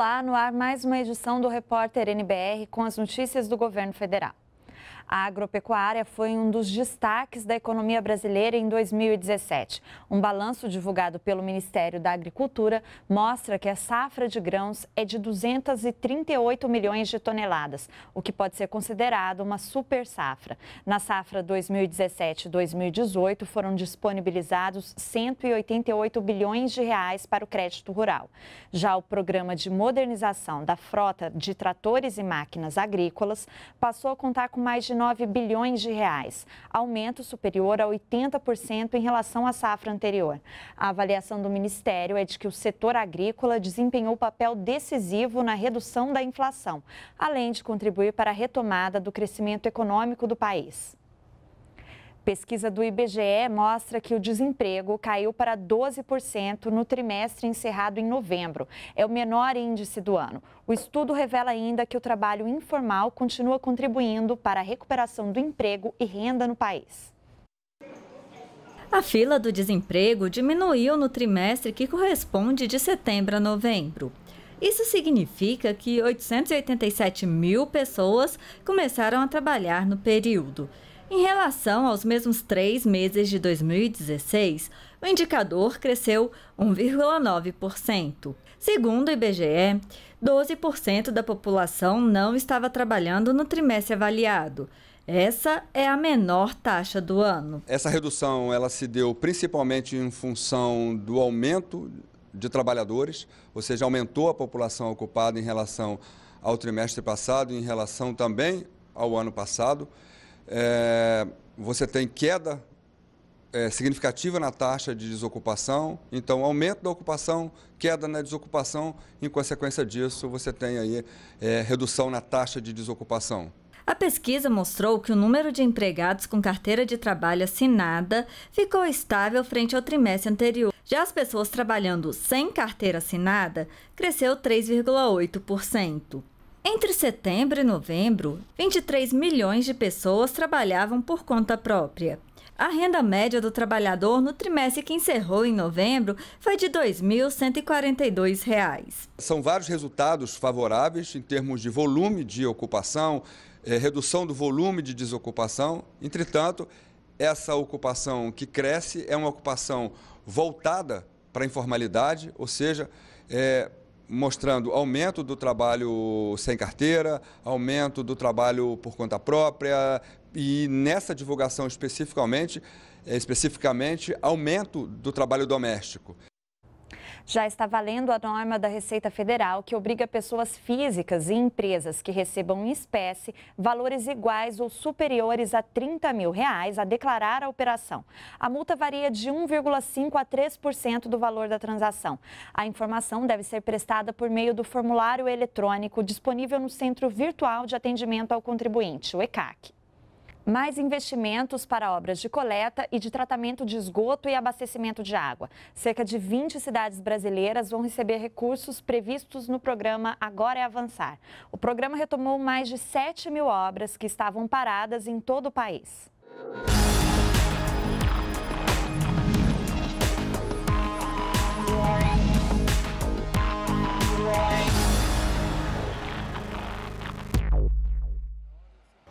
Olá, no ar mais uma edição do Repórter NBR com as notícias do governo federal. A agropecuária foi um dos destaques da economia brasileira em 2017. Um balanço divulgado pelo Ministério da Agricultura mostra que a safra de grãos é de 238 milhões de toneladas, o que pode ser considerado uma super safra. Na safra 2017-2018 foram disponibilizados 188 bilhões de reais para o crédito rural. Já o programa de modernização da frota de tratores e máquinas agrícolas passou a contar com mais mais de 9 bilhões de reais, aumento superior a 80% em relação à safra anterior. A avaliação do Ministério é de que o setor agrícola desempenhou papel decisivo na redução da inflação, além de contribuir para a retomada do crescimento econômico do país. Pesquisa do IBGE mostra que o desemprego caiu para 12% no trimestre encerrado em novembro. É o menor índice do ano. O estudo revela ainda que o trabalho informal continua contribuindo para a recuperação do emprego e renda no país. A fila do desemprego diminuiu no trimestre que corresponde de setembro a novembro. Isso significa que 887 mil pessoas começaram a trabalhar no período. Em relação aos mesmos três meses de 2016, o indicador cresceu 1,9%. Segundo o IBGE, 12% da população não estava trabalhando no trimestre avaliado. Essa é a menor taxa do ano. Essa redução ela se deu principalmente em função do aumento de trabalhadores, ou seja, aumentou a população ocupada em relação ao trimestre passado, em relação também ao ano passado. É, você tem queda é, significativa na taxa de desocupação, então aumento da ocupação, queda na desocupação, em consequência disso você tem aí é, redução na taxa de desocupação. A pesquisa mostrou que o número de empregados com carteira de trabalho assinada ficou estável frente ao trimestre anterior. Já as pessoas trabalhando sem carteira assinada cresceu 3,8%. Entre setembro e novembro, 23 milhões de pessoas trabalhavam por conta própria. A renda média do trabalhador no trimestre que encerrou em novembro foi de R$ 2.142. São vários resultados favoráveis em termos de volume de ocupação, eh, redução do volume de desocupação. Entretanto, essa ocupação que cresce é uma ocupação voltada para a informalidade, ou seja, é, mostrando aumento do trabalho sem carteira, aumento do trabalho por conta própria e nessa divulgação especificamente, eh, especificamente aumento do trabalho doméstico já está valendo a norma da Receita Federal que obriga pessoas físicas e empresas que recebam em espécie valores iguais ou superiores a 30 mil reais a declarar a operação. A multa varia de 1,5% a 3% do valor da transação. A informação deve ser prestada por meio do formulário eletrônico disponível no Centro Virtual de Atendimento ao Contribuinte, o ECAC mais investimentos para obras de coleta e de tratamento de esgoto e abastecimento de água. Cerca de 20 cidades brasileiras vão receber recursos previstos no programa Agora é Avançar. O programa retomou mais de 7 mil obras que estavam paradas em todo o país.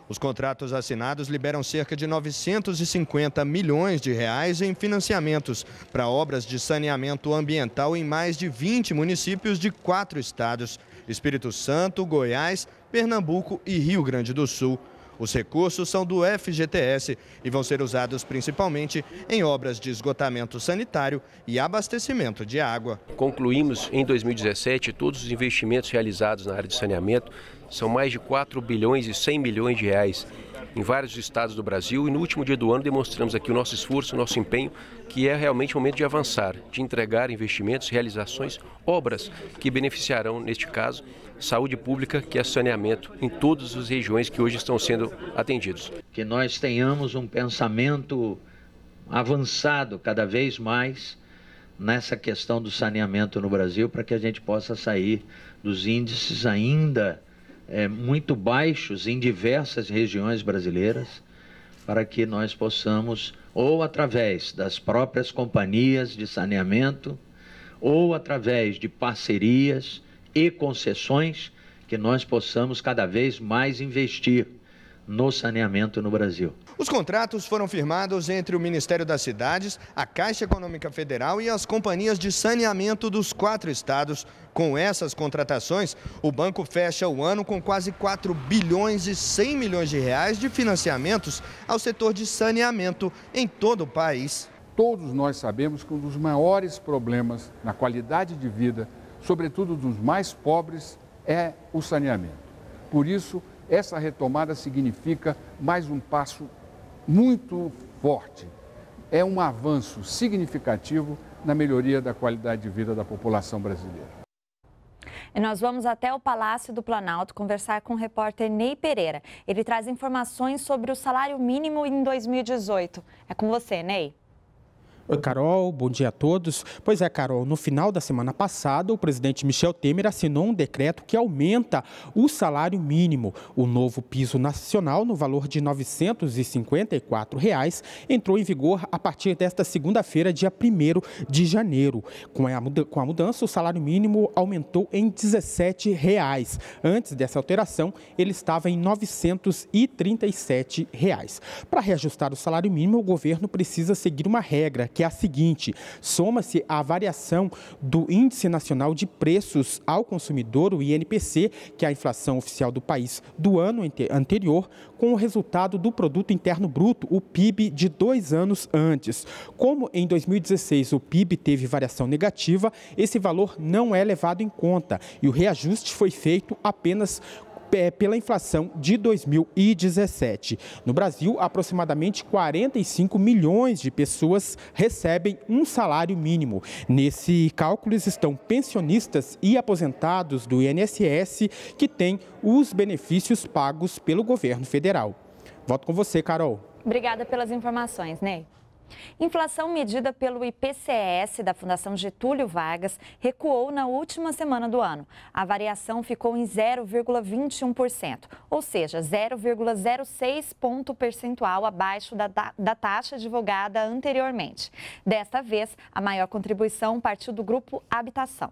Os contratos assinados liberam cerca de 950 milhões de reais em financiamentos para obras de saneamento ambiental em mais de 20 municípios de quatro estados: Espírito Santo, Goiás, Pernambuco e Rio Grande do Sul. Os recursos são do FGTS e vão ser usados principalmente em obras de esgotamento sanitário e abastecimento de água. Concluímos em 2017 todos os investimentos realizados na área de saneamento, são mais de 4 bilhões e 100 milhões de reais em vários estados do Brasil e no último dia do ano demonstramos aqui o nosso esforço, o nosso empenho, que é realmente o momento de avançar, de entregar investimentos, realizações, obras que beneficiarão, neste caso, saúde pública, que é saneamento em todas as regiões que hoje estão sendo atendidos. Que nós tenhamos um pensamento avançado cada vez mais nessa questão do saneamento no Brasil para que a gente possa sair dos índices ainda é, muito baixos em diversas regiões brasileiras, para que nós possamos, ou através das próprias companhias de saneamento, ou através de parcerias e concessões, que nós possamos cada vez mais investir no saneamento no Brasil. Os contratos foram firmados entre o Ministério das Cidades, a Caixa Econômica Federal e as companhias de saneamento dos quatro estados. Com essas contratações, o banco fecha o ano com quase 4 bilhões e 100 milhões de reais de financiamentos ao setor de saneamento em todo o país. Todos nós sabemos que um dos maiores problemas na qualidade de vida, sobretudo dos mais pobres, é o saneamento. Por isso, essa retomada significa mais um passo muito forte. É um avanço significativo na melhoria da qualidade de vida da população brasileira. E nós vamos até o Palácio do Planalto conversar com o repórter Ney Pereira. Ele traz informações sobre o salário mínimo em 2018. É com você, Ney. Oi, Carol, bom dia a todos. Pois é, Carol, no final da semana passada, o presidente Michel Temer assinou um decreto que aumenta o salário mínimo. O novo piso nacional, no valor de R$ 954, reais, entrou em vigor a partir desta segunda-feira, dia 1 de janeiro. Com a mudança, o salário mínimo aumentou em R$ 17. Reais. Antes dessa alteração, ele estava em R$ 937. Reais. Para reajustar o salário mínimo, o governo precisa seguir uma regra que é a seguinte: soma-se a variação do Índice Nacional de Preços ao Consumidor, o INPC, que é a inflação oficial do país do ano anterior, com o resultado do Produto Interno Bruto, o PIB, de dois anos antes. Como em 2016 o PIB teve variação negativa, esse valor não é levado em conta e o reajuste foi feito apenas pela inflação de 2017. No Brasil, aproximadamente 45 milhões de pessoas recebem um salário mínimo. Nesse cálculo estão pensionistas e aposentados do INSS que têm os benefícios pagos pelo governo federal. Volto com você, Carol. Obrigada pelas informações, Ney. Inflação medida pelo IPCS da Fundação Getúlio Vargas recuou na última semana do ano. A variação ficou em 0,21%, ou seja, 0,06 ponto percentual abaixo da, da, da taxa divulgada anteriormente. Desta vez, a maior contribuição partiu do grupo Habitação.